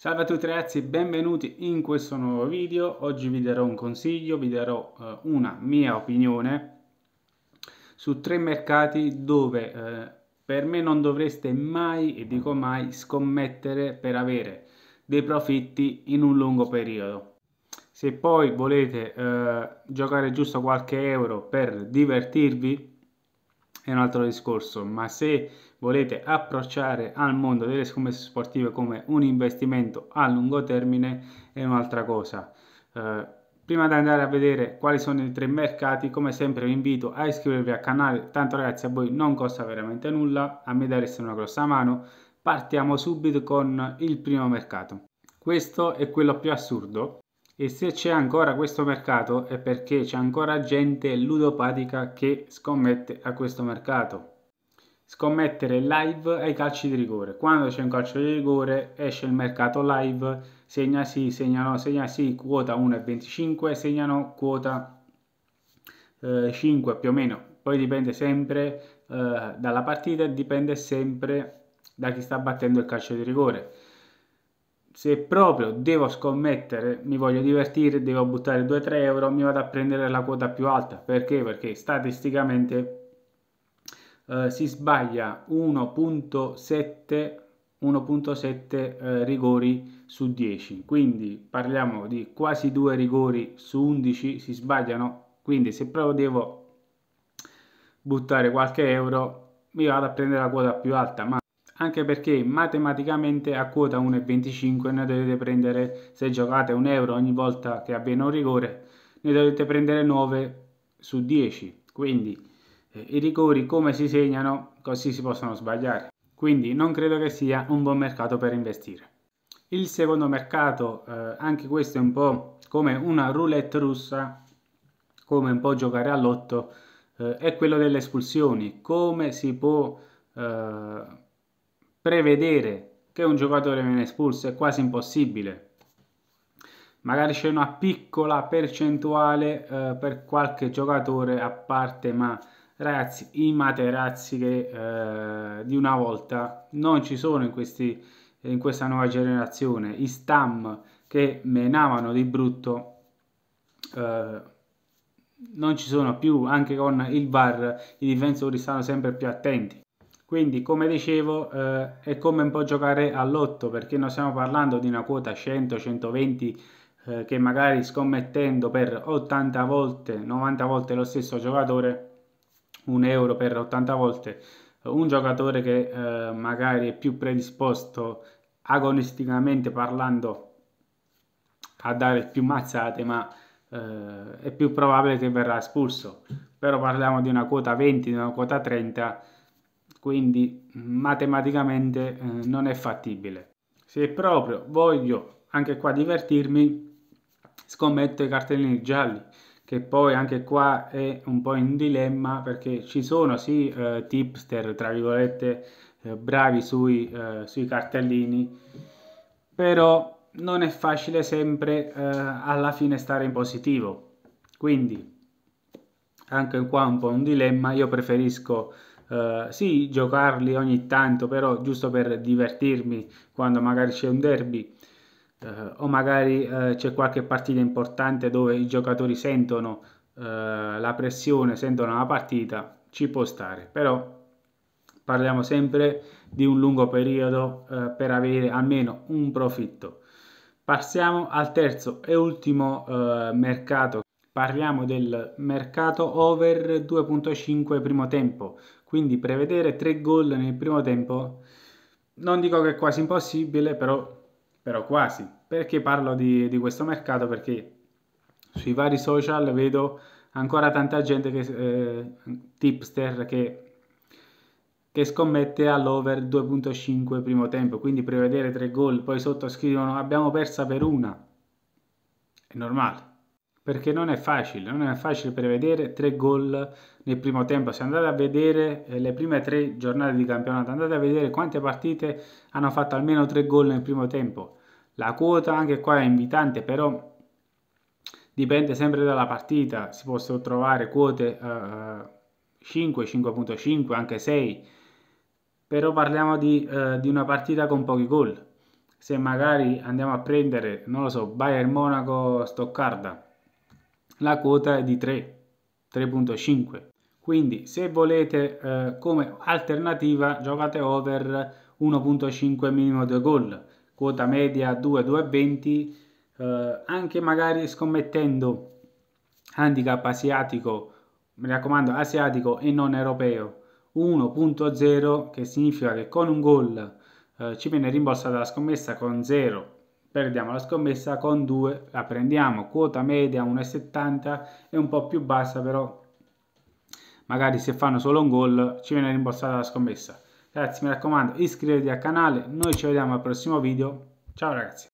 Salve a tutti ragazzi, benvenuti in questo nuovo video. Oggi vi darò un consiglio, vi darò eh, una mia opinione su tre mercati dove eh, per me non dovreste mai, e dico mai, scommettere per avere dei profitti in un lungo periodo. Se poi volete eh, giocare giusto qualche euro per divertirvi, è un altro discorso, ma se volete approcciare al mondo delle scommesse sportive come un investimento a lungo termine è un'altra cosa. Eh, prima di andare a vedere quali sono i tre mercati, come sempre vi invito a iscrivervi al canale, tanto ragazzi a voi non costa veramente nulla, a me dareste una grossa mano. Partiamo subito con il primo mercato. Questo è quello più assurdo e se c'è ancora questo mercato è perché c'è ancora gente ludopatica che scommette a questo mercato. Scommettere live ai calci di rigore. Quando c'è un calcio di rigore esce il mercato live, segna sì, segna no, segna sì, quota 1,25, segnano quota eh, 5 più o meno. Poi dipende sempre eh, dalla partita, dipende sempre da chi sta battendo il calcio di rigore se proprio devo scommettere, mi voglio divertire, devo buttare 2-3 euro, mi vado a prendere la quota più alta. Perché? Perché statisticamente eh, si sbaglia 1.7 eh, rigori su 10 quindi parliamo di quasi 2 rigori su 11 si sbagliano quindi se proprio devo buttare qualche euro mi vado a prendere la quota più alta ma anche perché matematicamente a quota 1,25 ne dovete prendere, se giocate un euro ogni volta che avviene un rigore, ne dovete prendere 9 su 10. Quindi eh, i rigori come si segnano, così si possono sbagliare. Quindi non credo che sia un buon mercato per investire. Il secondo mercato, eh, anche questo è un po' come una roulette russa, come un po' giocare all'otto, eh, è quello delle espulsioni. Come si può eh, prevedere che un giocatore viene espulso è quasi impossibile. Magari c'è una piccola percentuale eh, per qualche giocatore a parte, ma ragazzi, i materazzi che eh, di una volta non ci sono in, questi, in questa nuova generazione. I stam che menavano di brutto eh, non ci sono più, anche con il VAR i difensori stanno sempre più attenti. Quindi, come dicevo, eh, è come un po' giocare all'otto perché non stiamo parlando di una quota 100-120 eh, che magari scommettendo per 80 volte, 90 volte lo stesso giocatore, un euro per 80 volte, un giocatore che eh, magari è più predisposto agonisticamente parlando a dare più mazzate, ma eh, è più probabile che verrà espulso. Però parliamo di una quota 20, di una quota 30 quindi matematicamente eh, non è fattibile. Se proprio voglio anche qua divertirmi, scommetto i cartellini gialli, che poi anche qua è un po' in dilemma perché ci sono sì eh, tipster, tra virgolette, eh, bravi sui, eh, sui, cartellini, però non è facile sempre eh, alla fine stare in positivo. Quindi anche qua un po' un dilemma, io preferisco eh, sì, giocarli ogni tanto, però giusto per divertirmi quando magari c'è un derby uh, o magari uh, c'è qualche partita importante dove i giocatori sentono la pressione, sentono la partita, ci può stare, però parliamo sempre di un lungo periodo per avere almeno un profitto. Passiamo al terzo e ultimo mercato parliamo del mercato over 2.5 primo tempo, quindi prevedere tre gol nel primo tempo non dico che è quasi impossibile, però, però quasi. Perché parlo di, di, questo mercato? Perché sui vari social vedo ancora tanta gente, che, eh, tipster, che, che scommette all'over 2.5 primo tempo, quindi prevedere tre gol, poi sotto scrivono abbiamo persa per una. È normale perché non è facile, non è facile prevedere tre gol nel primo tempo. Se andate a vedere eh, le prime tre giornate di campionato, andate a vedere quante partite hanno fatto almeno tre gol nel primo tempo. La quota anche qua è invitante, però dipende sempre dalla partita, si possono trovare quote eh, 5, eh, 5.5, anche 6, però parliamo di, eh, di una partita con pochi gol. Se magari andiamo a prendere, non lo so, Bayern Monaco-Stoccarda, la quota è di 3, 3.5. Quindi se volete eh, come alternativa giocate over 1.5 minimo 2 gol, quota media 2-2,20, eh, anche magari scommettendo handicap asiatico, mi raccomando asiatico e non europeo, 1.0 che significa che con un gol eh, ci viene rimborsata la scommessa con 0 perdiamo la scommessa con 2 la prendiamo quota media 1,70 è un po' più bassa però magari se fanno solo un gol ci viene rimborsata la scommessa ragazzi mi raccomando iscrivetevi al canale noi ci vediamo al prossimo video ciao ragazzi